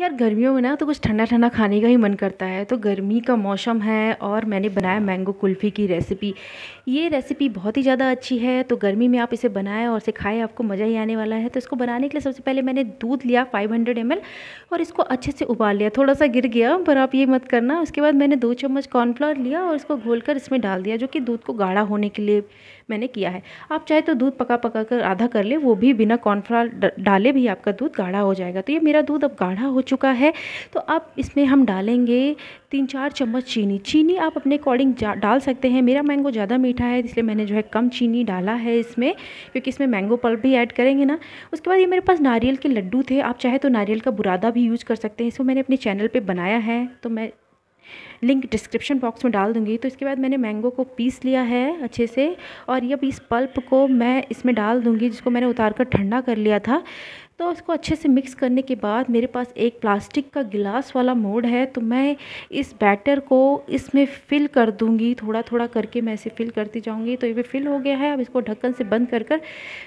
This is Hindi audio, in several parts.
यार गर्मियों में ना तो कुछ ठंडा ठंडा खाने का ही मन करता है तो गर्मी का मौसम है और मैंने बनाया मैंगो कुल्फ़ी की रेसिपी ये रेसिपी बहुत ही ज़्यादा अच्छी है तो गर्मी में आप इसे बनाएं और इसे खाएं आपको मज़ा ही आने वाला है तो इसको बनाने के लिए सबसे पहले मैंने दूध लिया फाइव हंड्रेड और इसको अच्छे से उबाल लिया थोड़ा सा गिर गया पर आप ये मत करना उसके बाद मैंने दो चम्मच कॉर्नफ्लावर लिया और इसको घोल इसमें डाल दिया जो कि दूध को गाढ़ा होने के लिए मैंने किया है आप चाहे तो दूध पका पका कर आधा कर ले वो भी बिना कॉर्नफ्लावर डाले भी आपका दूध गाढ़ा हो जाएगा तो ये मेरा दूध अब गाढ़ा हो चुका है तो अब इसमें हम डालेंगे तीन चार चम्मच चीनी चीनी आप अपने अकॉर्डिंग डाल सकते हैं मेरा मैंगो ज़्यादा मीठा है इसलिए मैंने जो है कम चीनी डाला है इसमें क्योंकि इसमें मैंगो पल्प भी ऐड करेंगे ना उसके बाद ये मेरे पास नारियल के लड्डू थे आप चाहे तो नारियल का बुरादा भी यूज़ कर सकते हैं इसको मैंने अपने चैनल पर बनाया है तो मैं लिंक डिस्क्रिप्शन बॉक्स में डाल दूंगी तो इसके बाद मैंने मैंगो को पीस लिया है अच्छे से और ये इस पल्प को मैं इसमें डाल दूंगी जिसको मैंने उतार कर ठंडा कर लिया था तो इसको अच्छे से मिक्स करने के बाद मेरे पास एक प्लास्टिक का गिलास वाला मोड है तो मैं इस बैटर को इसमें फ़िल कर दूंगी थोड़ा थोड़ा करके मैं इसे फ़िल करती जाऊंगी तो ये फ़िल हो गया है अब इसको ढक्कन से बंद कर कर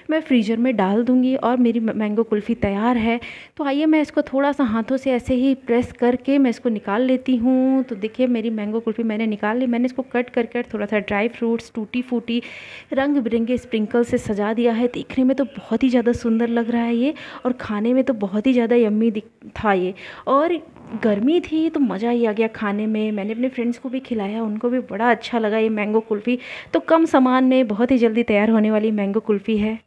मैं फ्रीजर में डाल दूंगी और मेरी मैंगो कुल्फ़ी तैयार है तो आइए मैं इसको थोड़ा सा हाथों से ऐसे ही प्रेस करके मैं इसको निकाल लेती हूँ तो देखिए मेरी मैंगो कुल्फ़ी मैंने निकाल ली मैंने इसको कट कर कर थोड़ा सा ड्राई फ्रूट्स टूटी फूटी रंग बिरंगे स्प्रिंकल से सजा दिया है देखने में तो बहुत ही ज़्यादा सुंदर लग रहा है ये और खाने में तो बहुत ही ज़्यादा यम्मी दिख था ये और गर्मी थी तो मज़ा ही आ गया खाने में मैंने अपने फ्रेंड्स को भी खिलाया उनको भी बड़ा अच्छा लगा ये मैंगो कुल्फ़ी तो कम सामान में बहुत ही जल्दी तैयार होने वाली मैंगो कुल्फ़ी है